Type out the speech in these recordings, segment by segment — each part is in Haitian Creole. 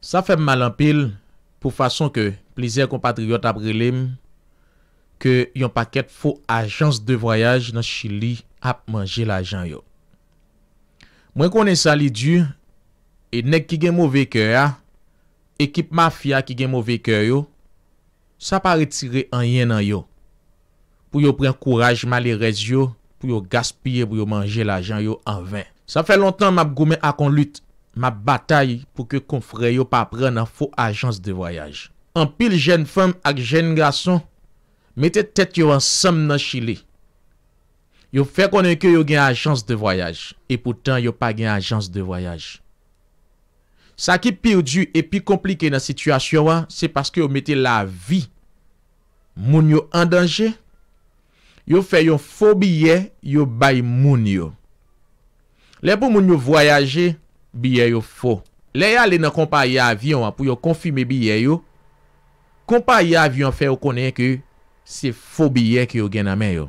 Sa fèm mal anpil pou fason ke plizèr kompatriyot ap relèm ke yon pakèt fò ajans de voyaj nan chili ap manje la jan yo. Mwen konen sa li dju, e nek ki genmou vekè ya, ekip mafya ki genmou vekè yo, sa pa retire an yen nan yo pou yo pren kourajman le rez yo pou yo gaspye pou yo manje la jan yo an ven. Sa fè lontan map goumen akon lüt Ma batay pou ke konfre yo pa pren nan fo ajans de voyaj. An pil jen fem ak jen gason, mette tet yo ansam nan chile. Yo fe konen ke yo gen ajans de voyaj, e poutan yo pa gen ajans de voyaj. Sa ki pi ou du e pi komplike nan sityasyon wa, se paske yo mette la vi. Moun yo andanje, yo fe yo fobi ye, yo bay moun yo. Le pou moun yo voyaje, biye yo fo. Le yale nan kompa ya avyon, pou yo konfime biye yo, kompa ya avyon fe yo konen ki, se fo biye ki yo gen a men yo.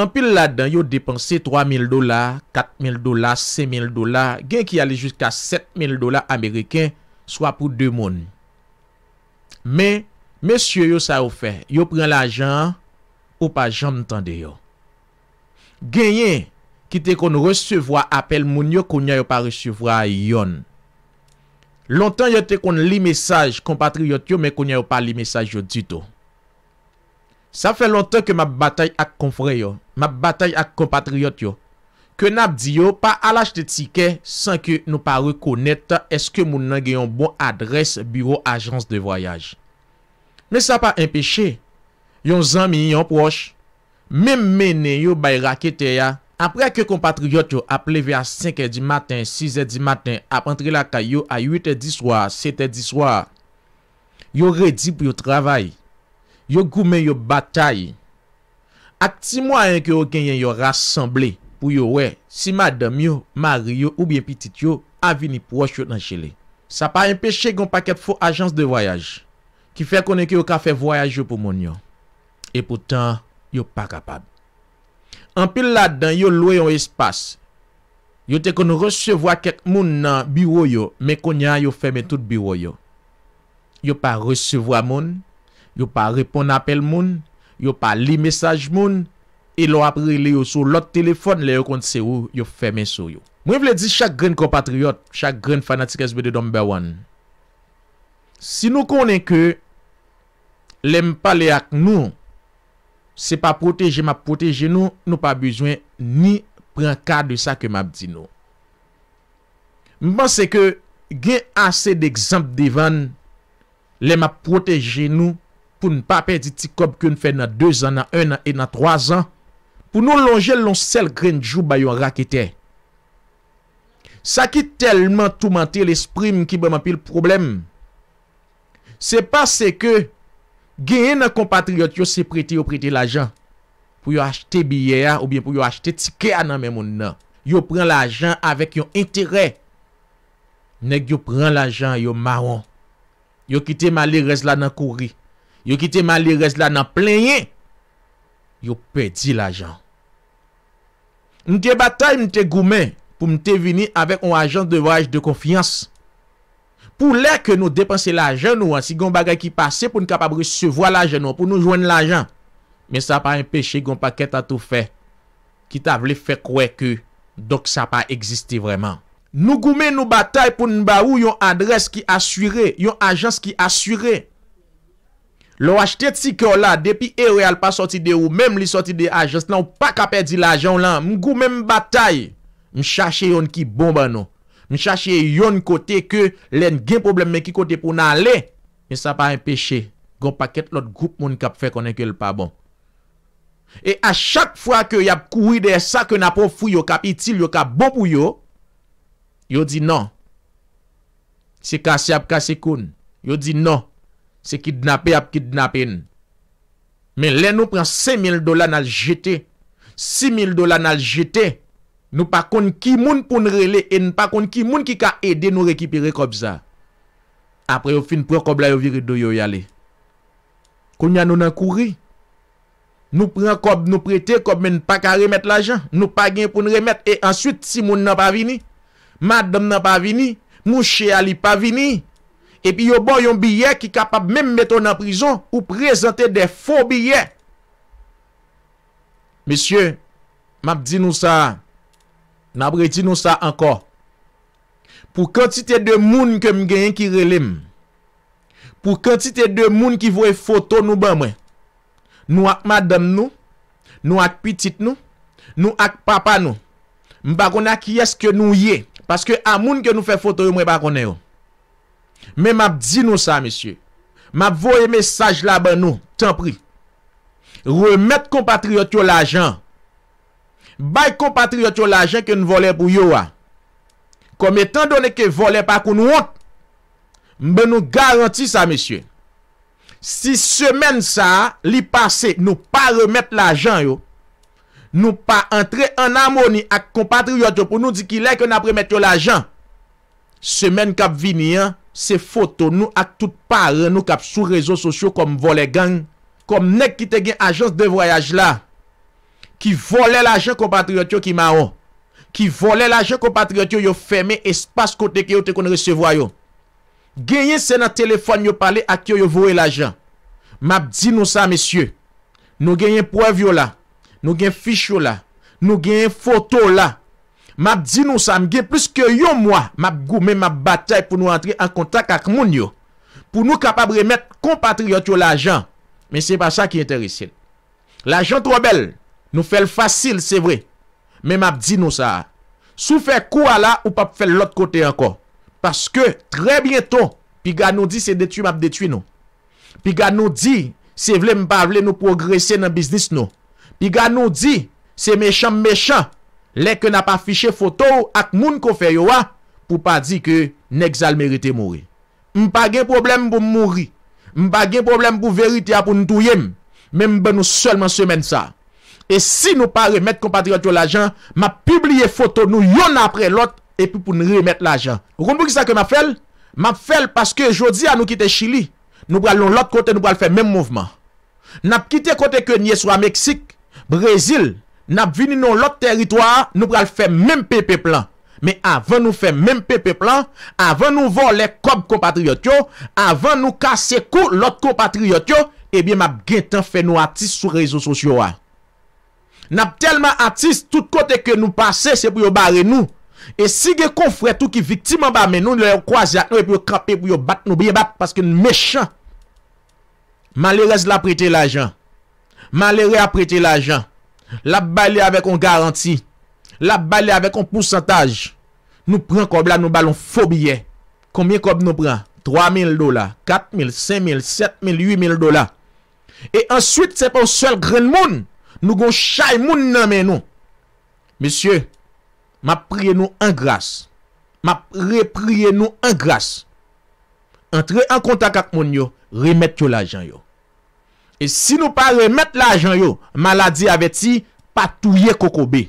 An pil la dan, yo depanse 3000 dolar, 4000 dolar, 5000 dolar, gen ki yale jiska 7000 dolar ameriken, swa pou 2 moun. Men, monsye yo sa yo fe, yo pren la jan, ou pa jan mtande yo. Genyen, ki te kon recevwa apel moun yo kon nye yo pa recevwa yon. Lontan yo te kon li mesaj kompatriyot yo, men kon nye yo pa li mesaj yo dito. Sa fe lontan ke map batay ak konfre yo, map batay ak kompatriyot yo, ke nap di yo pa alaj te tike, san ke nou pa rekonet eske moun nage yon bon adres, biro, ajans de vayaj. Men sa pa empeshe, yon zan mi yon proj, men menen yo bayrake te ya, Apre a ke kompatri yot yo ap leve a 5 e di maten, 6 e di maten, ap antre la ka yo a 8 e di swa, 7 e di swa, yo redi pou yo travay, yo goumen yo batay, ak ti mwa enke yo genyen yo rassemble pou yo we, si madam yo, mari yo ou bien pitit yo avini pou wos yo nan chele. Sa pa enpeche kon paket fo ajans de vayaj, ki fe konenke yo ka fe vayaj yo pou moun yo, e potan yo pa kapab. Anpil la den, yo lwe yon espas. Yo te kon recevwa kek moun nan biwo yo, me kon nyan yo ferme tout biwo yo. Yo pa recevwa moun, yo pa repon apel moun, yo pa li mesaj moun, e lo apre li yo sou lot telefon le yo kont se ou, yo ferme sou yo. Mwen vle di chak gren kompatriot, chak gren fanatik S.B.D. No.1, si nou konen ke, lem pale ak nou, Se pa proteje, ma proteje nou, nou pa bezwen ni pren ka de sa ke ma bdi nou. Mwen se ke gen ase dek zamp devan, le ma proteje nou pou nou pa perdi ti kop ke nou fè nan 2 an, nan 1 an, nan 3 an, pou nou longe loun sel grenjou bayou an rakete. Sa ki telman touman te l'esprim ki beman pi l'problem, se pa se ke... Genye nan kompatriot yo se prete yo prete l'ajan pou yo achte biye a ou bien pou yo achte tike a nan men moun nan. Yo pren l'ajan avek yon entere. Nek yo pren l'ajan yo mawan. Yo kite mali rez la nan kouri. Yo kite mali rez la nan plenye. Yo pedi l'ajan. Mte batay mte goumen pou mte vini avek yon ajan devaj de konfians. Pou lè ke nou depanse l'ajan nou an, si goun bagay ki pase pou nou kapabri sevoi l'ajan nou, pou nou jwenn l'ajan. Men sa pa yon peche goun pa ket a tou fe, ki ta vle fe kwe ke, dok sa pa egzisti vreman. Nou goume nou batay pou nou ba ou yon adres ki asyre, yon ajans ki asyre. Lou achete si ke ou la, depi e real pa soti de ou, mem li soti de ajans, nan ou pa kapè di l'ajan lan, mou goume mou batay. Mou chache yon ki bomba nou. mi chache yon kote ke len gen problem men ki kote pou nan le, men sa pa en peche, gon paket lot group moun kap fe konen ke el pa bon. E a chak fwa ke yap kouy de sa ke napon fuy yo kap itil yo kap bon pou yo, yo di nan. Se kase ap kase kon, yo di nan. Se kidnapen ap kidnapen. Men len nou pren se mil dola nan jete, se mil dola nan jete, Nou pa kon ki moun pou nrele E nou pa kon ki moun ki ka ede nou rekipire kob za Apre yo fin pre kob la yo viri do yo yale Konya nou nan kouri Nou pre kob nou prete kob men pa ka remet la jan Nou pa gen pou nre met E answit si moun nan pa vini Madame nan pa vini Mouche ali pa vini E pi yo bon yon biye ki kapab men meton nan prizon Ou prezante de fo biye Misyen Mabdi nou sa N apre ti nou sa ankor Pou kantite de moun ke m genyen ki relem Pou kantite de moun ki vwe foto nou ban mwen Nou ak madam nou Nou ak pitit nou Nou ak papa nou M bakon ak yes ke nou ye Paske a moun ke nou fe foto yo mwen bakon yo Me map di nou sa misye Map vwe mesaj la ban nou Tempri Remet kompatriot yo la jan Bay kompatri yot yo l'ajen ke nou volen pou yowa Kom etan donen ke volen pa kou nou ot Mbe nou garanti sa mesye Si semen sa li pase nou pa remet l'ajen yo Nou pa entre an amoni ak kompatri yot yo pou nou di ki lèk yo napre met yo l'ajen Semen kap vini an Se foto nou ak tout pare nou kap sou rezo sosyo kom volen gang Kom nek ki te gen ajens de voyaj la Ki vole l'ajen kompatriot yo ki ma ou. Ki vole l'ajen kompatriot yo yo feme espas kote ki yo te kon resevoy yo. Genyen senan telefon yo pale ak yo yo vowe l'ajen. Map di nou sa mesye. Nou genyen prevyo la. Nou genyen fich yo la. Nou genyen foto la. Map di nou sa. Mgenyen plus ke yo mwa. Map goumen map batay pou nou antre an kontak ak moun yo. Pou nou kapab remet kompatriot yo l'ajen. Men se pa sa ki enteresil. L'ajen trobel. Nou fèl fasil, se vre. Men map di nou sa. Sou fè kou ala, ou pap fè l'ot kote anko. Paske, tre bienton, pi ga nou di se detui map detui nou. Pi ga nou di, se vle mpa vle nou progresen nan biznis nou. Pi ga nou di, se mecham mecham, lèkè na pa fichè fotou ak moun ko fè yo a, pou pa di ke nek zal merite mouri. Mpa gen problem pou mouri. Mpa gen problem pou verite a pou nou touyem. Men mpe nou selman semen sa. E si nou pa remet kompatriot yo la jan, map publie foto nou yon apre lot, epi pou nou remet la jan. Rounbou ki sa ke map fel? Map fel paske jodi a nou kite Chili, nou pral nou lot kote nou pral fe menm mouvman. Nap kite kote ke Nyeswa, Meksik, Brezil, nap vini nou lot teritwa, nou pral fe menm PP plan. Men avan nou fe menm PP plan, avan nou volen kompatriot yo, avan nou kase kou lot kompatriot yo, e bi map gen tan fe nou atis sou rezo sosyo wak. Nap telman atis tout kote ke nou pase, se pou yo bare nou. E si ge kon fre tout ki vitiman ba men nou, nou le kwa zyat nou, e pou yo krapi, pou yo bat nou, biye bat, paske nou mechan. Man le rez la prete la jan. Man le re a prete la jan. La bali avek on garanti. La bali avek on pounsantaj. Nou pren kob la nou balon fo biye. Komin kob nou pren? 3 mil dola, 4 mil, 5 mil, 7 mil, 8 mil dola. E answit se pou sel gren moun. Nou gon chay moun nan men nou. Misyè, map priye nou angras. Map repriye nou angras. Entre an kontak ak moun yo, remet yo l'ajan yo. E si nou pa remet l'ajan yo, maladi aveti, pa touye koko be.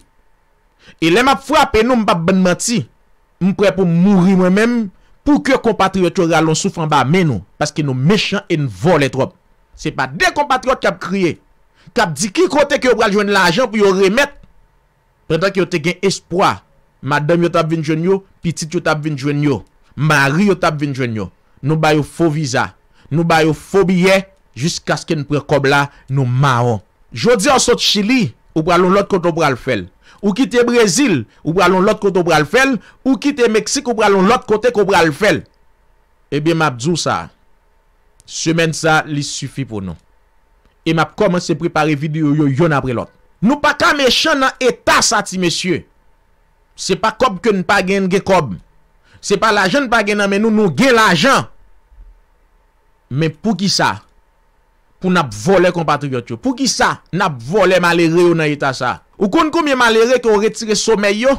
E le map fwa pe nou mpa benmati, mpre pou mouri mwen men, pou kyo kompatriyo troy alon soufan ba men nou, paske nou mechant en vo le trop. Se pa de kompatriyo troy ap kriye, Kap di ki kote ki yo pral jwen la ajan pou yo remet Prantan ki yo te gen espwa Madame yo tap vin jwen yo Pitit yo tap vin jwen yo Mari yo tap vin jwen yo Nou bayo fobiza Nou bayo fobije Jusk aske nou pre kobla Nou maon Jodi an sot chili Ou pralon lot kote pral fel Ou kite brezil Ou pralon lot kote pral fel Ou kite meksik Ou pralon lot kote kote pral fel Ebyen map zou sa Semen sa li sufi pou nou E map koman se prepare videyo yo yon apre lot. Nou pa ka meshan nan etas sa ti mesye. Se pa kob ke nou pa gen ge kob. Se pa lajen nou pa gen nan menou nou gen lajen. Men pou ki sa? Pou nap vole kompatriyot yo. Pou ki sa? Nap vole malere yo nan etas sa. Ou konen konen malere ki yo retire somen yo?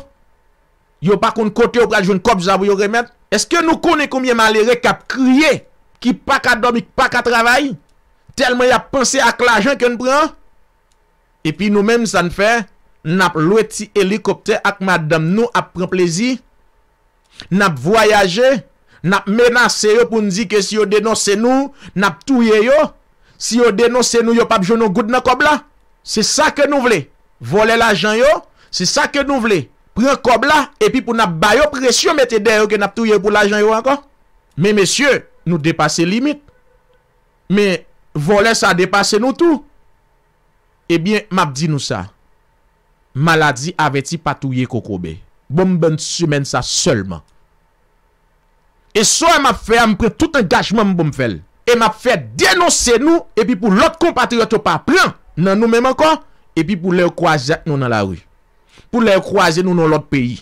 Yo pa konen kote yo praljoun kob zavyo yo remet? Eske nou konen konen malere ki ap kriye? Ki pa ka domi, ki pa ka travayi? Telman y ap pense ak l'ajan ke nou pren. E pi nou menm san fè. Nap lweti helikopter ak madame nou ap pren plezi. Nap voyaje. Nap menase yo pou nzi ke si yo denose nou. Nap touye yo. Si yo denose nou yo papjou nou gout nan kob la. Se sa ke nou vle. Vole l'ajan yo. Se sa ke nou vle. Pren kob la. E pi pou nap bayo presyo mette der yo ke nap touye pou l'ajan yo anko. Me mesye nou depase limit. Me menase. Vole sa depase nou tou. Ebyen, eh map di nou sa. Maladi aveti patouye kokobe. Boun boun sumen sa solman. E so, e map fe a mpren tout engajman mpoun fel. E map fe denose nou, epi pou lout kompatriotou pa. Plin nan nou menman kon. Epi pou lèk kwaze nou nan la wè. Pou lèk kwaze nou nan lout peyi.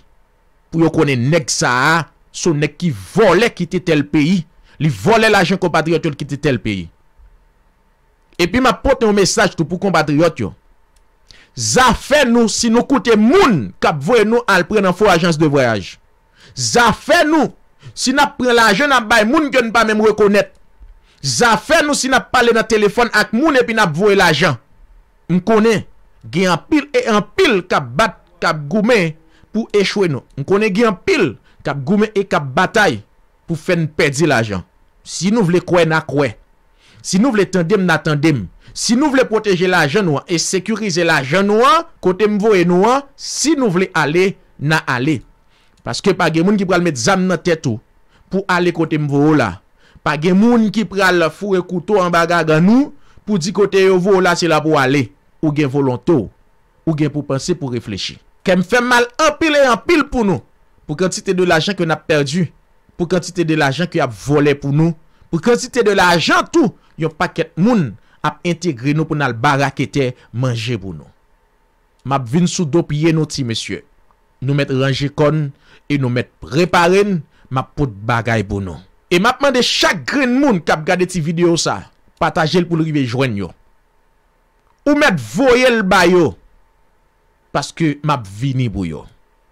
Pou yo konen nek sa a, sou nek ki vole kite tel peyi. Li vole la jen kompatriotou kite tel peyi. E pi ma pote yon mesaj tout pou kombatriot yon. Za fe nou si nou koute moun kap vwe nou an l pren an fo ajans de vwayaj. Za fe nou si nou pren l ajans nan bay moun gen pa men mw rekonet. Za fe nou si nou pale nan telefon ak moun epi nap vwe l ajans. M konen gen an pil e an pil kap bat kap gume pou echwe nou. M konen gen an pil kap gume e kap batay pou fen perdi l ajans. Si nou vle kwe na kwe. Si nou vle tendem nan tendem Si nou vle proteje la jen nou an E sekurize la jen nou an Kote mvo e nou an Si nou vle ale nan ale Paske pa gen moun ki pral met zam nan teto Po ale kote mvo ou la Pa gen moun ki pral fure kouto An baga gan nou Po di kote yo vou ou la se la pou ale Ou gen volonto Ou gen pou pense pou refleche Ke mfe mal apil e apil pou nou Po kantite de la jen ki an ap perdu Po kantite de la jen ki ap vole pou nou Ou konsite de la jantou, yon paket moun ap integre nou pou nan l barakete manje bou nou. Mab vin sou do piye nou ti, mesye. Nou met range kon, e nou met preparen, mab pot bagay bou nou. E mapman de chakren moun kap gade ti video sa, pataje l pou l ribe jwen yo. Ou met voye l bayo, paske mab vini bou yo.